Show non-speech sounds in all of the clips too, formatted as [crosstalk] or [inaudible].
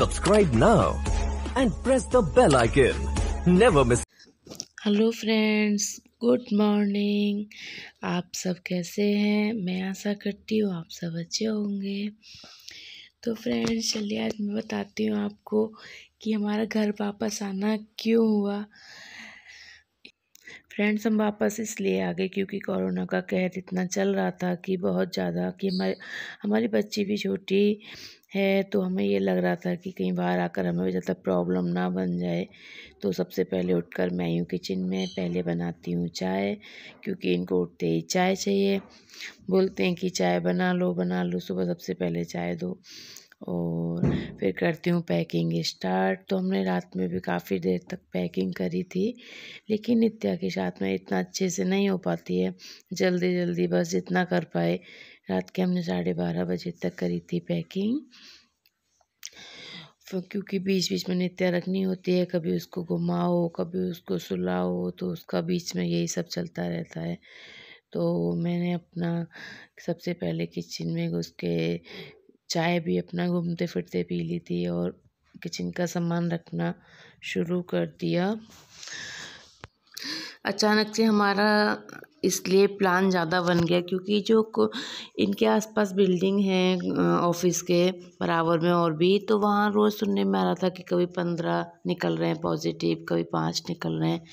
Subscribe now and press the bell icon. Never miss. Hello friends good morning आप सब कैसे हैं मैं आशा करती हूँ आप सब अच्छे होंगे तो फ्रेंड्स चलिए आज मैं बताती हूँ आपको कि हमारा घर वापस आना क्यों हुआ फ्रेंड्स हम वापस इसलिए आ गए क्योंकि कोरोना का कहर इतना चल रहा था कि बहुत ज़्यादा कि हमारे हमारी बच्ची भी छोटी है तो हमें ये लग रहा था कि कहीं बाहर आकर हमें ज़्यादा प्रॉब्लम ना बन जाए तो सबसे पहले उठकर मैं यूँ किचन में पहले बनाती हूँ चाय क्योंकि इनको उठते ही चाय चाहिए बोलते हैं कि चाय बना लो बना लो सुबह सबसे पहले चाय दो और फिर करती हूँ पैकिंग स्टार्ट तो हमने रात में भी काफ़ी देर तक पैकिंग करी थी लेकिन नित्या के साथ में इतना अच्छे से नहीं हो पाती है जल्दी जल्दी बस जितना कर पाए रात के हमने साढ़े बारह बजे तक करी थी पैकिंग क्योंकि बीच बीच में नित्या रखनी होती है कभी उसको घुमाओ कभी उसको सुलाओ तो उसका बीच में यही सब चलता रहता है तो मैंने अपना सबसे पहले किचन में घुस के चाय भी अपना घूमते फिरते पी ली थी और किचन का सामान रखना शुरू कर दिया अचानक से हमारा इसलिए प्लान ज़्यादा बन गया क्योंकि जो इनके आसपास बिल्डिंग हैं ऑफिस के बराबर में और भी तो वहाँ रोज़ सुनने में आ रहा था कि कभी पंद्रह निकल रहे हैं पॉजिटिव कभी पाँच निकल रहे हैं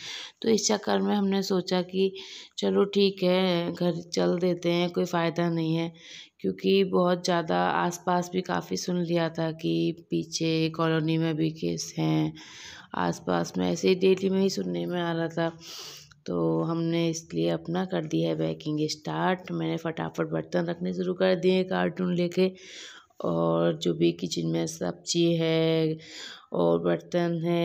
तो इस चक्कर में हमने सोचा कि चलो ठीक है घर चल देते हैं कोई फ़ायदा नहीं है क्योंकि बहुत ज़्यादा आसपास भी काफ़ी सुन लिया था कि पीछे कॉलोनी में भी केस हैं आसपास में ऐसे ही डेली में ही सुनने में आ रहा था तो हमने इसलिए अपना कर दिया है बैकिंग स्टार्ट मैंने फटाफट बर्तन रखने शुरू कर दिए कार्टून लेके और जो भी किचन में सब्जी है और बर्तन है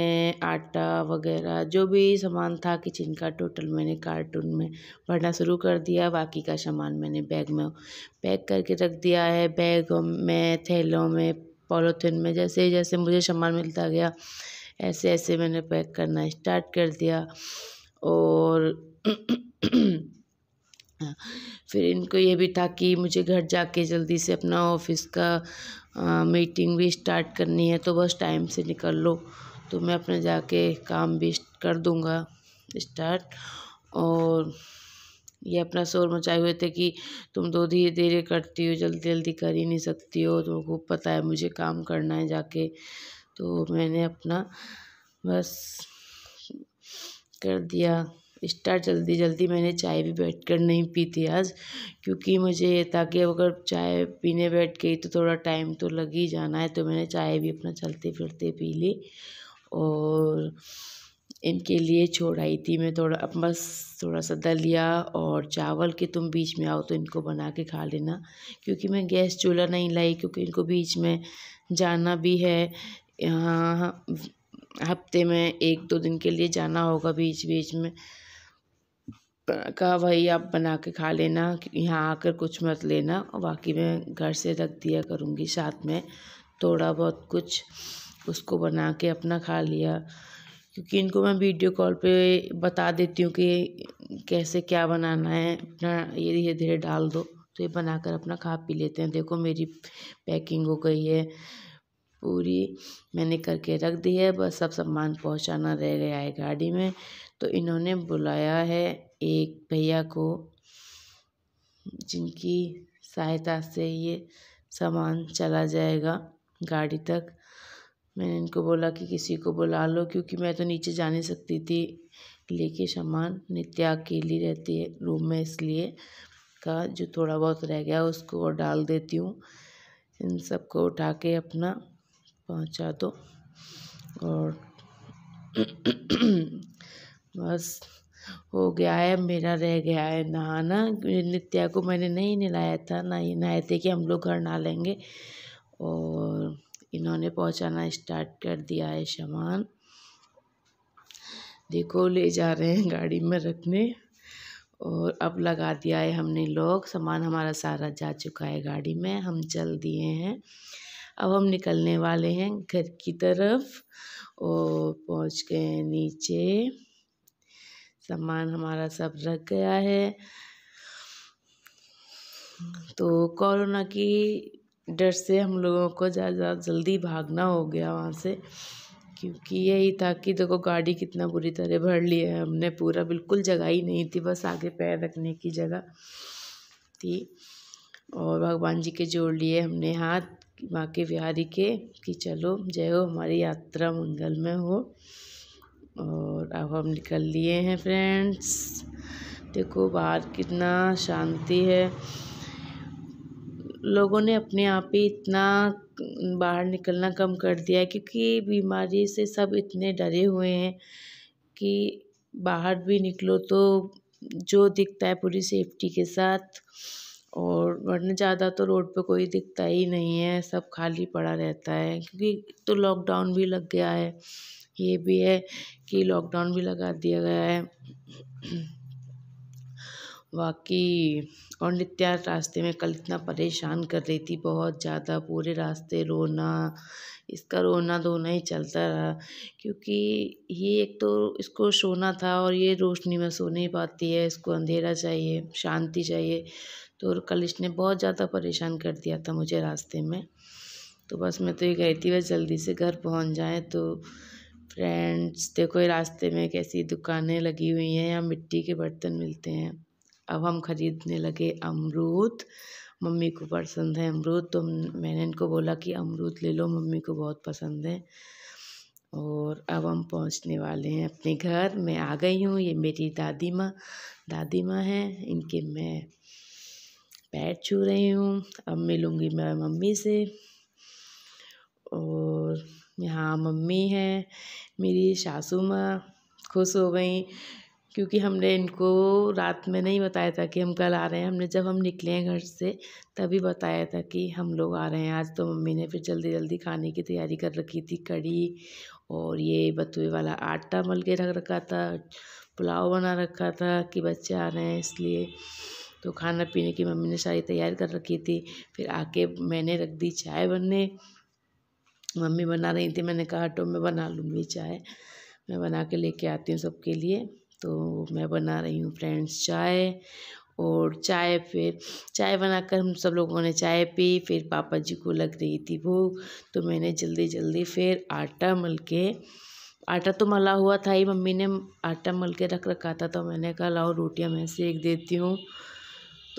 आटा वगैरह जो भी सामान था किचन का टोटल मैंने कार्टून में भरना शुरू कर दिया बाकी का सामान मैंने बैग में पैक करके रख दिया है बैग में थैलों में पॉलोथिन में जैसे जैसे मुझे सामान मिलता गया ऐसे ऐसे मैंने पैक करना स्टार्ट कर दिया और फिर इनको ये भी था कि मुझे घर जाके जल्दी से अपना ऑफिस का मीटिंग भी स्टार्ट करनी है तो बस टाइम से निकल लो तो मैं अपना जाके काम भी कर दूँगा स्टार्ट और ये अपना शोर मचाए हुए थे कि तुम तो धीरे धीरे करती हो जल्दी जल्दी कर ही नहीं सकती हो खूब तो पता है मुझे काम करना है जाके तो मैंने अपना बस कर दिया स्टार्ट जल्दी जल्दी मैंने चाय भी बैठ कर नहीं पी थी आज क्योंकि मुझे ताकि अगर चाय पीने बैठ गई तो थोड़ा टाइम तो लग ही जाना है तो मैंने चाय भी अपना चलते फिरते पी ली और इनके लिए छोड़ आई थी मैं थोड़ा अब बस थोड़ा सा दलिया और चावल के तुम बीच में आओ तो इनको बना के खा लेना क्योंकि मैं गैस चूल्हा नहीं लाई क्योंकि इनको बीच में जाना भी है यहाँ हफ्ते में एक दो दिन के लिए जाना होगा बीच बीच में का वही आप बना के खा लेना यहाँ आकर कुछ मत लेना बाकी मैं घर से रख दिया करूँगी साथ में थोड़ा बहुत कुछ उसको बना के अपना खा लिया क्योंकि इनको मैं वीडियो कॉल पे बता देती हूँ कि कैसे क्या बनाना है अपना ये धीरे धीरे डाल दो तो ये बनाकर अपना खा पी लेते हैं देखो मेरी पैकिंग हो गई है पूरी मैंने करके रख दी है बस सब सामान पहुंचाना रह गया है गाड़ी में तो इन्होंने बुलाया है एक भैया को जिनकी सहायता से ये सामान चला जाएगा गाड़ी तक मैंने इनको बोला कि किसी को बुला लो क्योंकि मैं तो नीचे जा नहीं सकती थी लेके सामान नित्या अकेली रहती है रूम में इसलिए का जो थोड़ा बहुत रह गया उसको डाल देती हूँ इन सबको उठा के अपना पहुंचा दो तो। और बस हो गया है मेरा रह गया है नहाना नित्या को मैंने नहीं नहलाया था ना ही नहाए थे कि हम लोग घर नहा लेंगे और इन्होंने पहुंचाना स्टार्ट कर दिया है सामान देखो ले जा रहे हैं गाड़ी में रखने और अब लगा दिया है हमने लोग सामान हमारा सारा जा चुका है गाड़ी में हम चल दिए हैं अब हम निकलने वाले हैं घर की तरफ और पहुंच गए नीचे सामान हमारा सब रख गया है तो कोरोना की डर से हम लोगों को ज़्यादा जल्दी भागना हो गया वहाँ से क्योंकि यही था कि देखो गाड़ी कितना बुरी तरह भर ली है हमने पूरा बिल्कुल जगह ही नहीं थी बस आगे पैर रखने की जगह थी और भगवान जी के जोड़ लिए हमने हाथ माँ के बिहारी के कि चलो जय हो हमारी यात्रा मंगल में हो और अब हम निकल लिए हैं फ्रेंड्स देखो बाहर कितना शांति है लोगों ने अपने आप ही इतना बाहर निकलना कम कर दिया है क्योंकि बीमारी से सब इतने डरे हुए हैं कि बाहर भी निकलो तो जो दिखता है पूरी सेफ्टी के साथ और वरना ज़्यादा तो रोड पे कोई दिखता ही नहीं है सब खाली पड़ा रहता है क्योंकि एक तो लॉकडाउन भी लग गया है ये भी है कि लॉकडाउन भी लगा दिया गया है बाकी और नित्या रास्ते में कल इतना परेशान कर रही थी बहुत ज़्यादा पूरे रास्ते रोना इसका रोना धोना ही चलता रहा क्योंकि ये एक तो इसको सोना था और ये रोशनी में सो नहीं पाती है इसको अंधेरा चाहिए शांति चाहिए तो कलिश ने बहुत ज़्यादा परेशान कर दिया था मुझे रास्ते में तो बस मैं तो ये गई थी बस जल्दी से घर पहुंच जाए तो फ्रेंड्स देखो ये रास्ते में कैसी दुकानें लगी हुई हैं यहाँ मिट्टी के बर्तन मिलते हैं अब हम ख़रीदने लगे अमरूद मम्मी को पसंद है अमरूद तो मैंने इनको बोला कि अमरूद ले लो मम्मी को बहुत पसंद है और अब हम पहुंचने वाले हैं अपने घर मैं आ गई हूँ ये मेरी दादी माँ दादी माँ हैं इनके मैं पैर छू रही हूँ अब मिलूँगी मैं मम्मी से और यहाँ मम्मी हैं मेरी सासू माँ खुश हो गई क्योंकि हमने इनको रात में नहीं बताया था कि हम कल आ रहे हैं हमने जब हम निकले हैं घर से तभी बताया था कि हम लोग आ रहे हैं आज तो मम्मी ने फिर जल्दी जल्दी खाने की तैयारी कर रखी थी कड़ी और ये बतुए वाला आटा मल के रख रखा था पुलाव बना रखा था कि बच्चे आ रहे हैं इसलिए तो खाना पीने की मम्मी ने सारी तैयारी कर रखी थी फिर आके मैंने रख दी चाय बनने मम्मी बना रही थी मैंने कहा तो मैं बना लूँगी चाय मैं बना के लेके आती हूँ सबके लिए तो मैं बना रही हूँ फ्रेंड्स चाय और चाय फिर चाय बनाकर हम सब लोगों ने चाय पी फिर पापा जी को लग रही थी भूख तो मैंने जल्दी जल्दी फिर आटा मल के आटा तो मला हुआ था ही मम्मी ने आटा मल के रख रखा था तो मैंने कहा लाओ रोटियां मैं सेक देती हूँ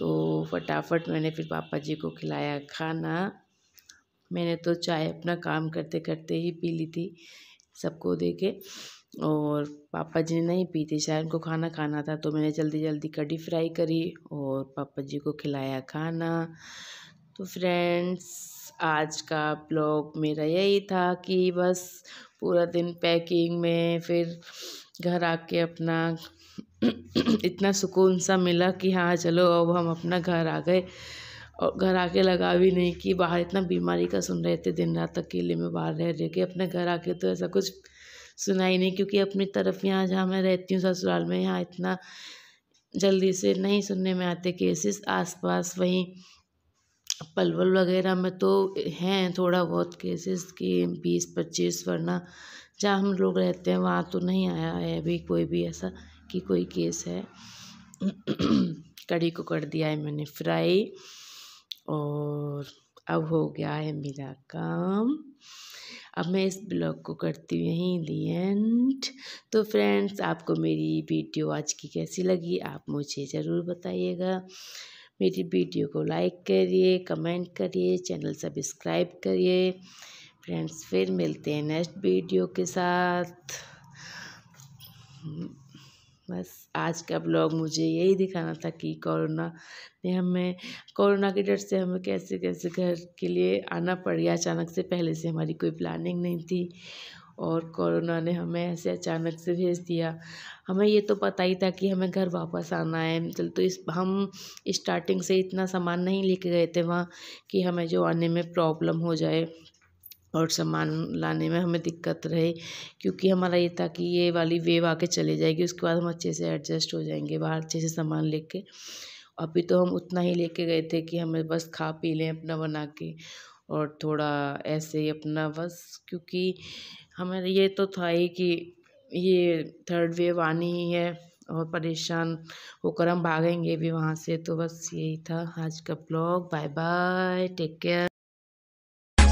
तो फटाफट मैंने फिर पापा जी को खिलाया खाना मैंने तो चाय अपना काम करते करते ही पी ली थी सबको दे के और पापा जी ने नहीं पी थी शायद उनको खाना खाना था तो मैंने जल्दी जल्दी कड़ी फ्राई करी और पापा जी को खिलाया खाना तो फ्रेंड्स आज का ब्लॉग मेरा यही था कि बस पूरा दिन पैकिंग में फिर घर आके अपना [clears throat] इतना सुकून सा मिला कि हाँ चलो अब हम अपना घर आ गए और घर आके लगा भी नहीं कि बाहर इतना बीमारी का सुन रहे थे दिन रात अकेले में बाहर रह रहे कि अपने घर आके तो ऐसा कुछ सुना ही नहीं क्योंकि अपनी तरफ यहाँ जहाँ मैं रहती हूँ ससुराल में यहाँ इतना जल्दी से नहीं सुनने में आते केसेस आसपास वहीं पलवल वगैरह में तो हैं थोड़ा बहुत केसेस कि बीस पच्चीस वरना जहाँ हम लोग रहते हैं वहाँ तो नहीं आया है अभी कोई भी ऐसा कि कोई केस है कड़ी को कर दिया है मैंने फ्राई और अब हो गया है मेरा काम अब मैं इस ब्लॉग को करती हूँ यहीं दी एंड तो फ्रेंड्स आपको मेरी वीडियो आज की कैसी लगी आप मुझे ज़रूर बताइएगा मेरी वीडियो को लाइक करिए कमेंट करिए चैनल सब्सक्राइब करिए फ्रेंड्स फिर मिलते हैं नेक्स्ट वीडियो के साथ बस आज का ब्लॉग मुझे यही दिखाना था कि कोरोना ने हमें कोरोना के डर से हमें कैसे कैसे घर के लिए आना पड़ गया अचानक से पहले से हमारी कोई प्लानिंग नहीं थी और कोरोना ने हमें ऐसे अचानक से भेज दिया हमें ये तो पता ही था कि हमें घर वापस आना है चल तो इस हम स्टार्टिंग से इतना सामान नहीं लेके गए थे वहाँ कि हमें जो आने में प्रॉब्लम हो जाए और सामान लाने में हमें दिक्कत रहे क्योंकि हमारा ये था कि ये वाली वेव आके चले जाएगी उसके बाद हम अच्छे से एडजस्ट हो जाएंगे बाहर अच्छे से सामान लेके अभी तो हम उतना ही लेके गए थे कि हमें बस खा पी लें अपना बना के और थोड़ा ऐसे ही अपना बस क्योंकि हमें ये तो था ही कि ये थर्ड वेव आनी ही है और परेशान होकर हम भागेंगे भी वहाँ से तो बस यही था आज का blog bye bye take care